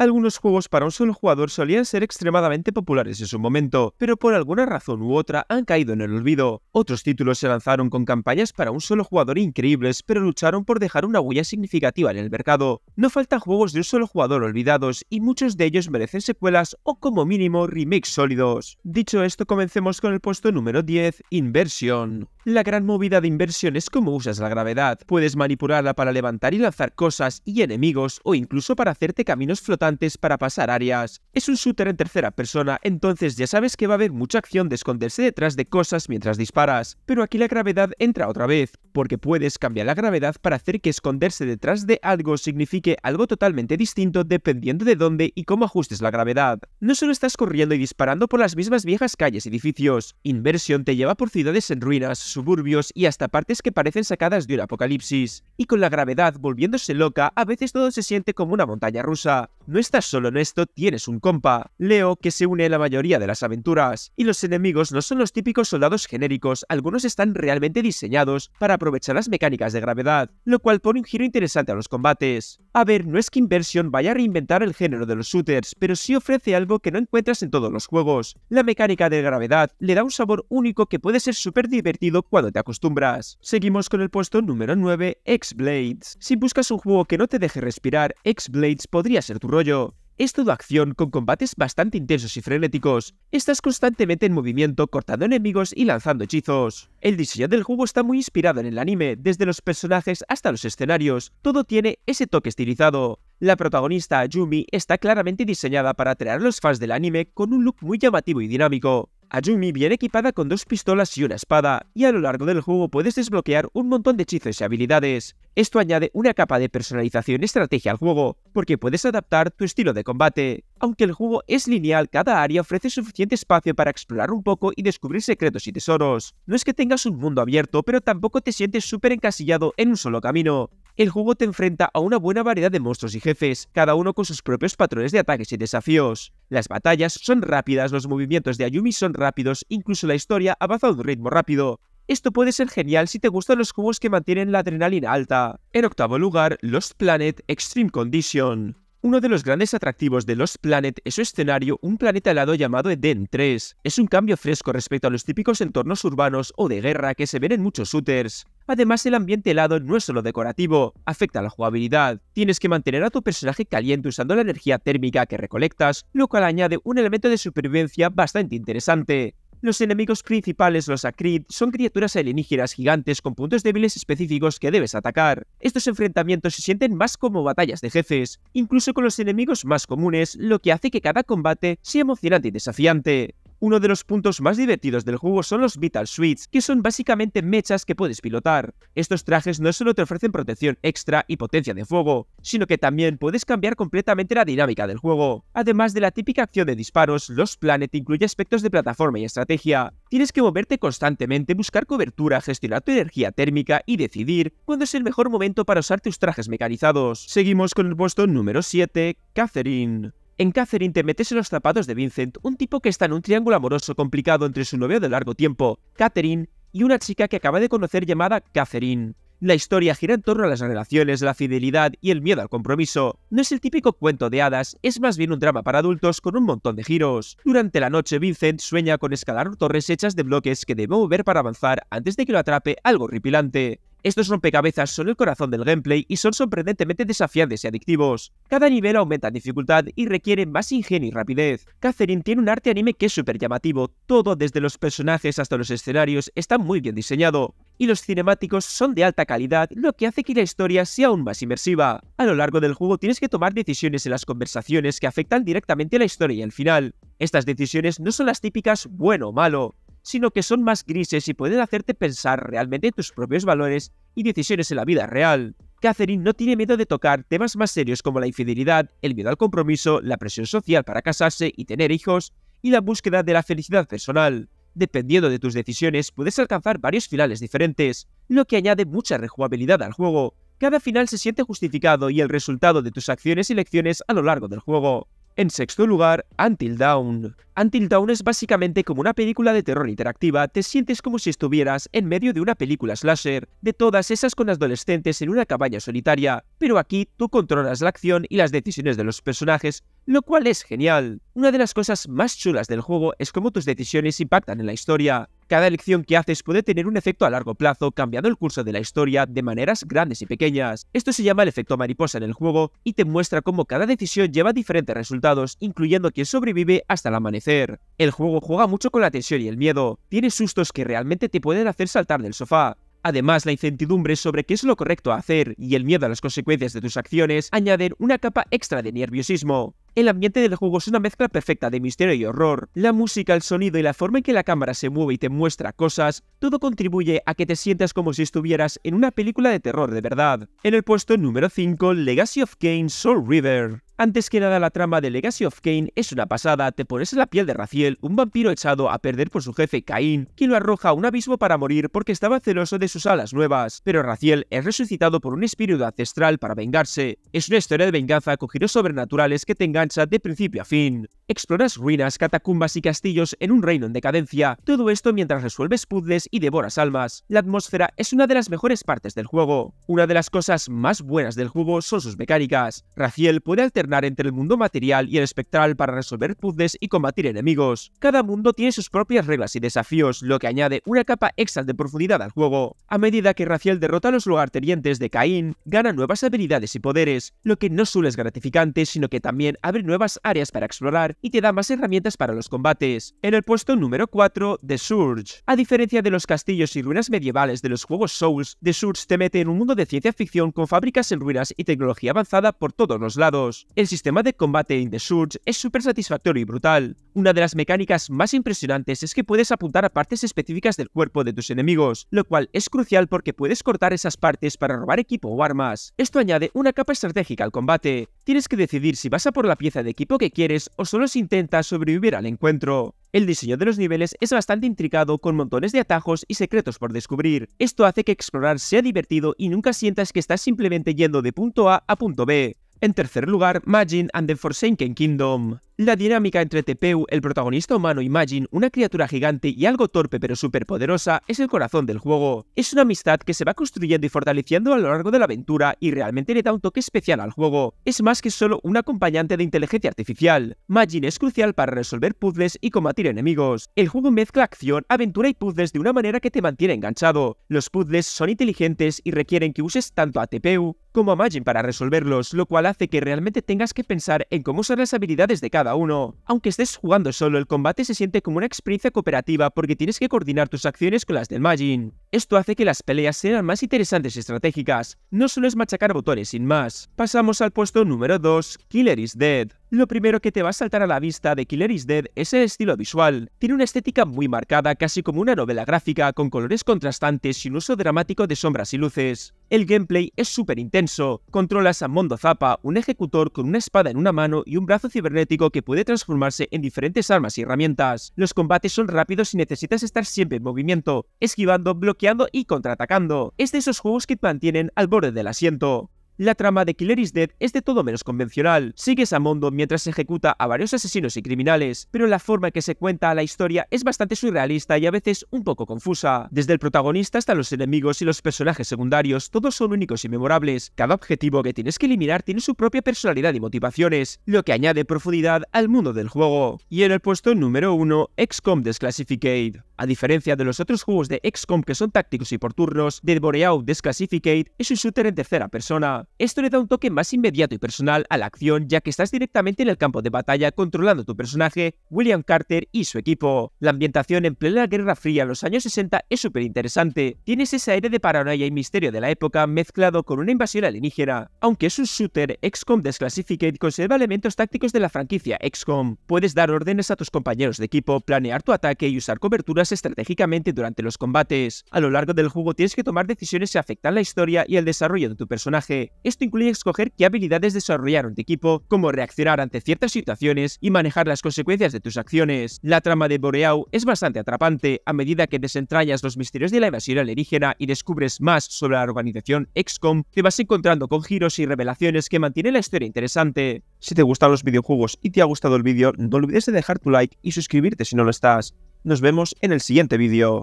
Algunos juegos para un solo jugador solían ser extremadamente populares en su momento, pero por alguna razón u otra han caído en el olvido. Otros títulos se lanzaron con campañas para un solo jugador increíbles, pero lucharon por dejar una huella significativa en el mercado. No faltan juegos de un solo jugador olvidados, y muchos de ellos merecen secuelas o como mínimo remakes sólidos. Dicho esto, comencemos con el puesto número 10, Inversión. La gran movida de inversión es cómo usas la gravedad. Puedes manipularla para levantar y lanzar cosas y enemigos, o incluso para hacerte caminos flotantes para pasar áreas. Es un shooter en tercera persona, entonces ya sabes que va a haber mucha acción de esconderse detrás de cosas mientras disparas, pero aquí la gravedad entra otra vez, porque puedes cambiar la gravedad para hacer que esconderse detrás de algo signifique algo totalmente distinto dependiendo de dónde y cómo ajustes la gravedad. No solo estás corriendo y disparando por las mismas viejas calles y edificios, Inversion te lleva por ciudades en ruinas, suburbios y hasta partes que parecen sacadas de un apocalipsis y con la gravedad volviéndose loca, a veces todo se siente como una montaña rusa. No estás solo en esto, tienes un compa, Leo, que se une a la mayoría de las aventuras. Y los enemigos no son los típicos soldados genéricos, algunos están realmente diseñados para aprovechar las mecánicas de gravedad, lo cual pone un giro interesante a los combates. A ver, no es que Inversion vaya a reinventar el género de los shooters, pero sí ofrece algo que no encuentras en todos los juegos. La mecánica de gravedad le da un sabor único que puede ser súper divertido cuando te acostumbras. Seguimos con el puesto número 9, X-Blades. Si buscas un juego que no te deje respirar, X-Blades podría ser tu rollo. Es todo acción con combates bastante intensos y frenéticos. Estás constantemente en movimiento, cortando enemigos y lanzando hechizos. El diseño del juego está muy inspirado en el anime, desde los personajes hasta los escenarios. Todo tiene ese toque estilizado. La protagonista, Yumi, está claramente diseñada para atraer a los fans del anime con un look muy llamativo y dinámico. Ayumi viene equipada con dos pistolas y una espada, y a lo largo del juego puedes desbloquear un montón de hechizos y habilidades. Esto añade una capa de personalización y estrategia al juego, porque puedes adaptar tu estilo de combate. Aunque el juego es lineal, cada área ofrece suficiente espacio para explorar un poco y descubrir secretos y tesoros. No es que tengas un mundo abierto, pero tampoco te sientes súper encasillado en un solo camino el juego te enfrenta a una buena variedad de monstruos y jefes, cada uno con sus propios patrones de ataques y desafíos. Las batallas son rápidas, los movimientos de Ayumi son rápidos, incluso la historia avanza a un ritmo rápido. Esto puede ser genial si te gustan los juegos que mantienen la adrenalina alta. En octavo lugar, Lost Planet Extreme Condition. Uno de los grandes atractivos de Lost Planet es su escenario, un planeta helado llamado Eden 3. Es un cambio fresco respecto a los típicos entornos urbanos o de guerra que se ven en muchos shooters. Además, el ambiente helado no es solo decorativo, afecta a la jugabilidad. Tienes que mantener a tu personaje caliente usando la energía térmica que recolectas, lo cual añade un elemento de supervivencia bastante interesante. Los enemigos principales, los Akrid, son criaturas alienígenas gigantes con puntos débiles específicos que debes atacar. Estos enfrentamientos se sienten más como batallas de jefes, incluso con los enemigos más comunes, lo que hace que cada combate sea emocionante y desafiante. Uno de los puntos más divertidos del juego son los Vital Suits, que son básicamente mechas que puedes pilotar. Estos trajes no solo te ofrecen protección extra y potencia de fuego, sino que también puedes cambiar completamente la dinámica del juego. Además de la típica acción de disparos, Los Planet incluye aspectos de plataforma y estrategia. Tienes que moverte constantemente, buscar cobertura, gestionar tu energía térmica y decidir cuándo es el mejor momento para usar tus trajes mecanizados. Seguimos con el puesto número 7, Catherine. En Catherine te metes en los zapatos de Vincent, un tipo que está en un triángulo amoroso complicado entre su novio de largo tiempo, Catherine, y una chica que acaba de conocer llamada Catherine. La historia gira en torno a las relaciones, la fidelidad y el miedo al compromiso. No es el típico cuento de hadas, es más bien un drama para adultos con un montón de giros. Durante la noche, Vincent sueña con escalar torres hechas de bloques que debe mover para avanzar antes de que lo atrape algo horripilante. Estos rompecabezas son el corazón del gameplay y son sorprendentemente desafiantes y adictivos. Cada nivel aumenta en dificultad y requiere más ingenio y rapidez. Catherine tiene un arte anime que es súper llamativo, todo desde los personajes hasta los escenarios está muy bien diseñado y los cinemáticos son de alta calidad, lo que hace que la historia sea aún más inmersiva. A lo largo del juego tienes que tomar decisiones en las conversaciones que afectan directamente a la historia y al final. Estas decisiones no son las típicas bueno o malo, sino que son más grises y pueden hacerte pensar realmente en tus propios valores y decisiones en la vida real. Catherine no tiene miedo de tocar temas más serios como la infidelidad, el miedo al compromiso, la presión social para casarse y tener hijos, y la búsqueda de la felicidad personal. Dependiendo de tus decisiones, puedes alcanzar varios finales diferentes, lo que añade mucha rejugabilidad al juego. Cada final se siente justificado y el resultado de tus acciones y lecciones a lo largo del juego. En sexto lugar, Until Dawn. Until Dawn es básicamente como una película de terror interactiva, te sientes como si estuvieras en medio de una película slasher, de todas esas con adolescentes en una cabaña solitaria, pero aquí tú controlas la acción y las decisiones de los personajes lo cual es genial. Una de las cosas más chulas del juego es cómo tus decisiones impactan en la historia. Cada elección que haces puede tener un efecto a largo plazo, cambiando el curso de la historia de maneras grandes y pequeñas. Esto se llama el efecto mariposa en el juego y te muestra cómo cada decisión lleva diferentes resultados, incluyendo quien sobrevive hasta el amanecer. El juego juega mucho con la tensión y el miedo, tiene sustos que realmente te pueden hacer saltar del sofá, Además, la incertidumbre sobre qué es lo correcto hacer y el miedo a las consecuencias de tus acciones añaden una capa extra de nerviosismo. El ambiente del juego es una mezcla perfecta de misterio y horror. La música, el sonido y la forma en que la cámara se mueve y te muestra cosas, todo contribuye a que te sientas como si estuvieras en una película de terror de verdad. En el puesto número 5, Legacy of Kane Soul River. Antes que nada, la trama de Legacy of Kane es una pasada, te pones en la piel de Raciel, un vampiro echado a perder por su jefe Caín, quien lo arroja a un abismo para morir porque estaba celoso de sus alas nuevas, pero Raciel es resucitado por un espíritu ancestral para vengarse. Es una historia de venganza con giros sobrenaturales que te engancha de principio a fin. Exploras ruinas, catacumbas y castillos en un reino en decadencia, todo esto mientras resuelves puzzles y devoras almas. La atmósfera es una de las mejores partes del juego. Una de las cosas más buenas del juego son sus mecánicas. Raciel puede alternar entre el mundo material y el espectral para resolver puzzles y combatir enemigos. Cada mundo tiene sus propias reglas y desafíos, lo que añade una capa extra de profundidad al juego. A medida que Raciel derrota a los lugartenientes de Caín, gana nuevas habilidades y poderes, lo que no solo es gratificante, sino que también abre nuevas áreas para explorar y te da más herramientas para los combates. En el puesto número 4, The Surge. A diferencia de los castillos y ruinas medievales de los juegos Souls, The Surge te mete en un mundo de ciencia ficción con fábricas en ruinas y tecnología avanzada por todos los lados. El sistema de combate en The Surge es súper satisfactorio y brutal. Una de las mecánicas más impresionantes es que puedes apuntar a partes específicas del cuerpo de tus enemigos, lo cual es crucial porque puedes cortar esas partes para robar equipo o armas. Esto añade una capa estratégica al combate. Tienes que decidir si vas a por la pieza de equipo que quieres o solo si intentas sobrevivir al encuentro. El diseño de los niveles es bastante intricado con montones de atajos y secretos por descubrir. Esto hace que explorar sea divertido y nunca sientas que estás simplemente yendo de punto A a punto B. En tercer lugar, Majin and the Forsaken Kingdom. La dinámica entre Tepeu, el protagonista humano y Majin, una criatura gigante y algo torpe pero superpoderosa, es el corazón del juego. Es una amistad que se va construyendo y fortaleciendo a lo largo de la aventura y realmente le da un toque especial al juego. Es más que solo un acompañante de inteligencia artificial. Majin es crucial para resolver puzzles y combatir enemigos. El juego mezcla acción, aventura y puzzles de una manera que te mantiene enganchado. Los puzzles son inteligentes y requieren que uses tanto a Tepeu como a Majin para resolverlos, lo cual hace que realmente tengas que pensar en cómo usar las habilidades de cada uno. Aunque estés jugando solo, el combate se siente como una experiencia cooperativa porque tienes que coordinar tus acciones con las del Majin. Esto hace que las peleas sean más interesantes y estratégicas, no solo es machacar botones sin más. Pasamos al puesto número 2, Killer is Dead. Lo primero que te va a saltar a la vista de Killer is Dead es el estilo visual. Tiene una estética muy marcada, casi como una novela gráfica, con colores contrastantes y un uso dramático de sombras y luces. El gameplay es súper intenso. Controlas a Mondo Zappa, un ejecutor con una espada en una mano y un brazo cibernético que puede transformarse en diferentes armas y herramientas. Los combates son rápidos y necesitas estar siempre en movimiento, esquivando bloques y contraatacando. Es de esos juegos que te mantienen al borde del asiento la trama de Killer is Dead es de todo menos convencional. Sigues a Mondo mientras ejecuta a varios asesinos y criminales, pero la forma en que se cuenta la historia es bastante surrealista y a veces un poco confusa. Desde el protagonista hasta los enemigos y los personajes secundarios, todos son únicos y memorables. Cada objetivo que tienes que eliminar tiene su propia personalidad y motivaciones, lo que añade profundidad al mundo del juego. Y en el puesto número 1, XCOM Desclassificate. A diferencia de los otros juegos de XCOM que son tácticos y por turnos, The Boreout Desclassificate es un shooter en tercera persona. Esto le da un toque más inmediato y personal a la acción ya que estás directamente en el campo de batalla controlando tu personaje, William Carter y su equipo. La ambientación en plena Guerra Fría en los años 60 es súper interesante. Tienes ese aire de paranoia y misterio de la época mezclado con una invasión alienígena. Aunque es un shooter, XCOM Desclassified conserva elementos tácticos de la franquicia XCOM. Puedes dar órdenes a tus compañeros de equipo, planear tu ataque y usar coberturas estratégicamente durante los combates. A lo largo del juego tienes que tomar decisiones que afectan la historia y el desarrollo de tu personaje. Esto incluye escoger qué habilidades desarrollar en tu equipo, cómo reaccionar ante ciertas situaciones y manejar las consecuencias de tus acciones. La trama de Boreau es bastante atrapante a medida que desentrañas los misterios de la evasión alienígena y descubres más sobre la organización XCOM, te vas encontrando con giros y revelaciones que mantienen la historia interesante. Si te gustan los videojuegos y te ha gustado el vídeo, no olvides de dejar tu like y suscribirte si no lo estás. Nos vemos en el siguiente vídeo.